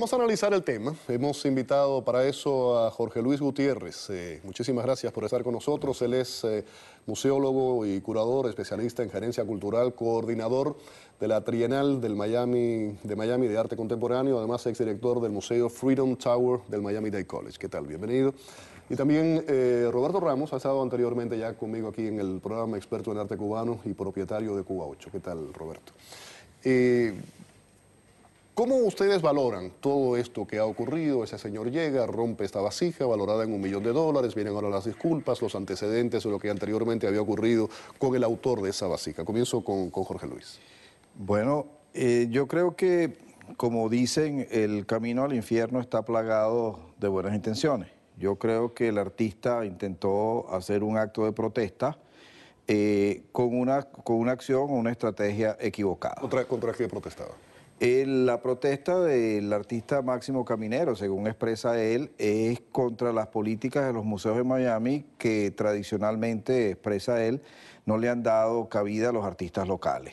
Vamos a analizar el tema. Hemos invitado para eso a Jorge Luis Gutiérrez. Eh, muchísimas gracias por estar con nosotros. Él es eh, museólogo y curador, especialista en gerencia cultural, coordinador de la Trienal del Miami, de Miami de Arte Contemporáneo, además exdirector del Museo Freedom Tower del Miami Day College. ¿Qué tal? Bienvenido. Y también eh, Roberto Ramos ha estado anteriormente ya conmigo aquí en el programa Experto en Arte Cubano y propietario de Cuba 8. ¿Qué tal, Roberto? ¿Cómo ustedes valoran todo esto que ha ocurrido? Ese señor llega, rompe esta vasija valorada en un millón de dólares, vienen ahora las disculpas, los antecedentes o lo que anteriormente había ocurrido con el autor de esa vasija. Comienzo con, Jorge Luis. Bueno, eh, yo creo que, como dicen, el camino al infierno está plagado de buenas intenciones. Yo creo que el artista intentó hacer un acto de protesta. Eh, con, una, con una acción o una estrategia equivocada. ¿Contra, contra qué protestaba? la protesta del artista Máximo Caminero, según expresa él, es contra las políticas de los museos de Miami que tradicionalmente, expresa él, no le han dado cabida a los artistas locales.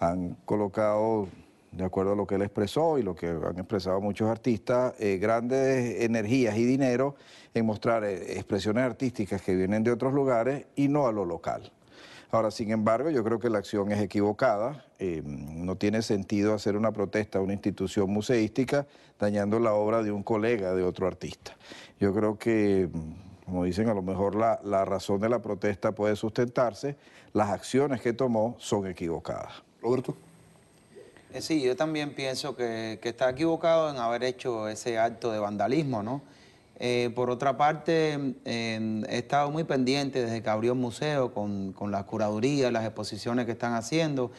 Han colocado, de acuerdo a lo que él expresó y lo que han expresado muchos artistas, eh, grandes energías y dinero en mostrar eh, expresiones artísticas que vienen de otros lugares y no a lo local. Ahora, sin embargo, yo creo que la acción es equivocada. Em, no tiene sentido hacer una protesta a una institución museística dañando la obra de un colega, de otro artista. Yo creo que em, como dicen, a lo mejor la, razón de la protesta puede sustentarse, las acciones que tomó son equivocadas. Roberto. Eh, sí, yo también pienso que, que está equivocado en haber hecho ese acto de vandalismo, ¿no? Eh, por otra parte, em, he estado muy pendiente desde que abrió el museo con, con las curadurías, las exposiciones que están haciendo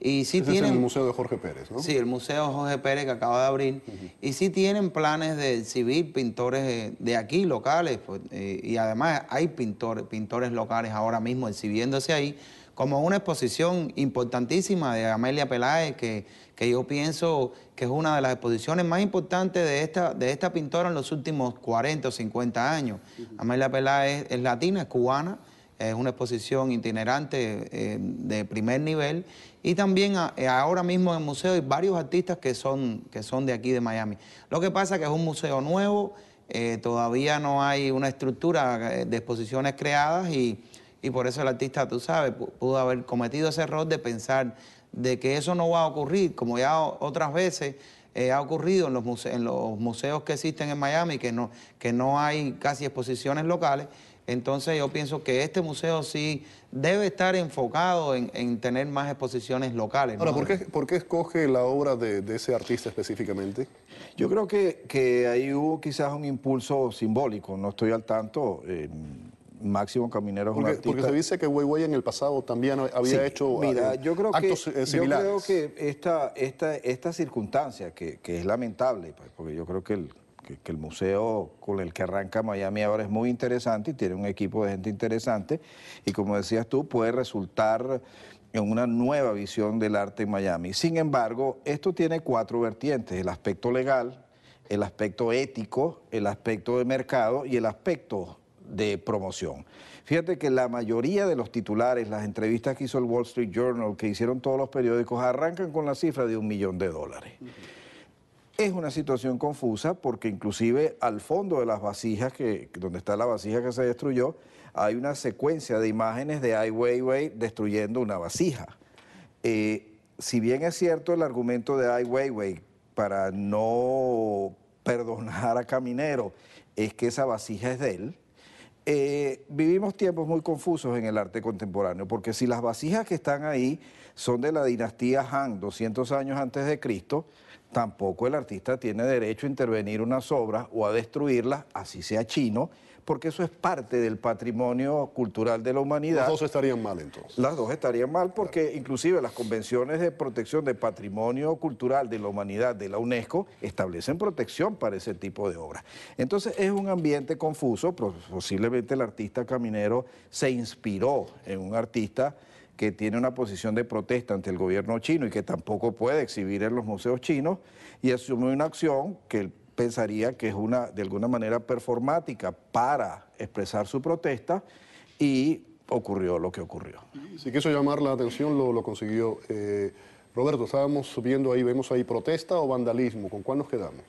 y sí tienen, el Museo de Jorge Pérez, Sí, el Museo Jorge Pérez que acaba de abrir. Y sí tienen planes de exhibir pintores de aquí, locales. Pues, eh, y además hay pintores, pintores locales ahora mismo exhibiéndose ahí, como una exposición importantísima de Amelia Peláez, que, que yo pienso que es una de las exposiciones más importantes de esta, de esta pintora en los últimos 40 o 50 años. Amelia Peláez es latina, es cubana es una exposición itinerante eh, de primer nivel y también eh, ahora mismo en el museo hay varios artistas que son, que son de aquí de Miami. Lo que pasa es que es un museo nuevo, eh, todavía no hay una estructura de exposiciones creadas y, y por eso el artista, tú sabes, pudo haber cometido ese error de pensar de que eso no va a ocurrir, como ya otras veces eh, ha ocurrido en los, museos, que existen en Miami, que no, que no hay casi exposiciones locales. Entonces yo pienso que este museo sí debe estar enfocado en, tener más exposiciones locales. Ahora, ¿por, qué, escoge la obra de, ese artista específicamente? Yo creo que, que, ahí hubo quizás un impulso simbólico, no estoy al tanto. Eh, Máximo Caminero porque, se dice que Huey en el pasado también había hecho eh, mira, yo creo actos que, eh, Yo creo que esta, esta, esta circunstancia, que, es lamentable, pues, porque yo creo que el museo con el que arranca Miami ahora es muy interesante y tiene un equipo de gente interesante y como decías tú, puede resultar en una nueva visión del arte en Miami. Sin embargo, esto tiene cuatro vertientes, el aspecto legal, el aspecto ético, el aspecto de mercado y el aspecto de promoción. Fíjate que la mayoría de los titulares, las entrevistas que hizo el Wall Street Journal, que hicieron todos los periódicos, arrancan con la cifra de un millón de dólares. Es una situación confusa porque inclusive al fondo de las vasijas, que, donde está la vasija que se destruyó, hay una secuencia de imágenes de Ai Weiwei destruyendo una vasija. Eh, si bien es cierto el argumento de Ai Weiwei para no perdonar a Caminero, es que esa vasija es de él, eh, vivimos tiempos muy confusos en el arte contemporáneo, porque si las vasijas que están ahí son de la dinastía Han, 200 años antes de Cristo, tampoco el artista tiene derecho a intervenir unas obras o a destruirlas, así sea chino, porque eso es parte del patrimonio cultural de la humanidad. Las dos estarían mal entonces. Las dos estarían mal porque inclusive las convenciones de protección de patrimonio cultural de la humanidad de la UNESCO establecen protección para ese tipo de obras. Entonces es un ambiente confuso, posiblemente el artista caminero se inspiró en un artista que tiene una posición de protesta ante el gobierno chino y que tampoco puede exhibir en los museos chinos, y asumió una acción que él pensaría que es una, de alguna manera, performática para expresar su protesta, y ocurrió lo que ocurrió. Si quiso llamar la atención, lo, consiguió. Eh, Roberto, estábamos subiendo ahí, vemos ahí protesta o vandalismo, ¿con cuál nos quedamos?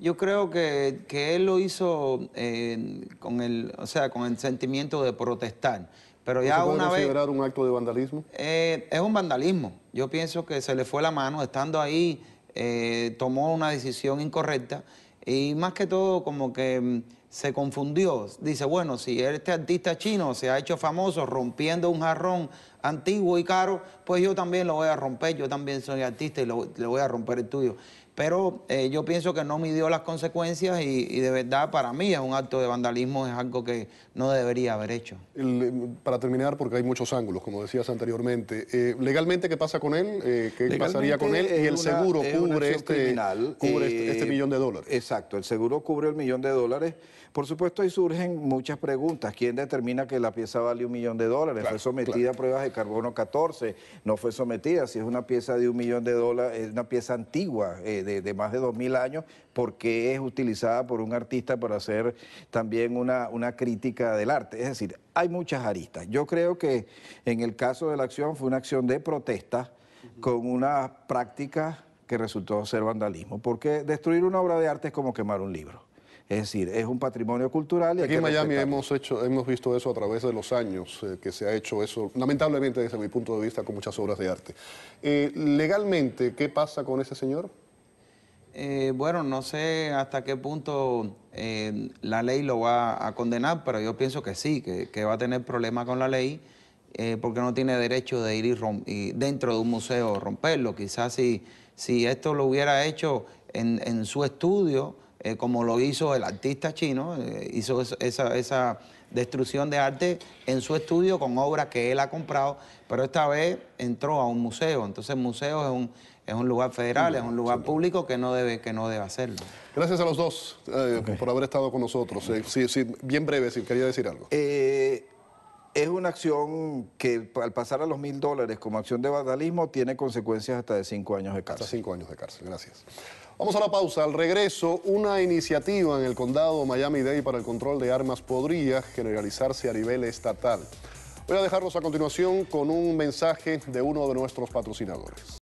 Yo creo que, él lo hizo eh, con, el, o sea, con el sentimiento de protestar pero ya puede considerar un acto de vandalismo? Eh, es un vandalismo. Yo pienso que se le fue la mano, estando ahí, eh, tomó una decisión incorrecta y más que todo como que mm, se confundió. Dice, bueno, si este artista chino se ha hecho famoso rompiendo un jarrón antiguo y caro, pues yo también lo voy a romper, yo también soy artista y lo, le voy a romper el tuyo pero eh, yo pienso que no midió las consecuencias y, de verdad para mí es un acto de vandalismo, es algo que no debería haber hecho. Eh, para terminar, porque hay muchos ángulos, como decías anteriormente, eh, legalmente, ¿qué pasa con él? ¿Qué pasaría con él? Y el seguro este cubre, este, este millón de dólares. Exacto, el seguro cubre el millón de dólares. Por supuesto, ahí surgen muchas preguntas. ¿Quién determina que la pieza vale un millón de dólares? ¿Fue sometida a pruebas de carbono 14? ¿No fue sometida? Si es una pieza de un millón de dólares, es una pieza antigua, eh, de, más de 2.000 años, porque es utilizada por un artista para hacer también una, crítica del arte? Es decir, hay muchas aristas. Yo creo que en el caso de la acción fue una acción de protesta con una práctica que resultó ser vandalismo, porque destruir una obra de arte es como quemar un libro. Es decir, es un patrimonio cultural. Y Aquí en Miami hemos, hecho, hemos visto eso a través de los años, eh, que se ha hecho eso, lamentablemente desde mi punto de vista, con muchas obras de arte. Eh, legalmente, ¿qué pasa con ese señor? Eh, bueno, no sé hasta qué punto la ley lo va a condenar, pero yo pienso que sí, que, va a tener problemas con la ley, porque no tiene derecho de ir dentro de un museo romperlo. Quizás si, si esto lo hubiera hecho en su estudio, eh, como lo hizo el artista chino, eh, hizo esa, destrucción de arte en su estudio con obras que él ha comprado, pero esta vez entró a un museo. Entonces el museo es un, lugar federal, es un lugar público que no debe, que no debe hacerlo. Gracias a los dos eh, por haber estado con nosotros. bien breve, si quería decir algo. Es una acción que al pasar a los mil dólares como acción de vandalismo tiene consecuencias hasta de cinco años de cárcel. Hasta cinco años de cárcel, gracias. Vamos a la pausa. Al regreso, una iniciativa en el condado Miami-Dade para el control de armas podría generalizarse a nivel estatal. Voy a dejarlos a continuación con un mensaje de uno de nuestros patrocinadores.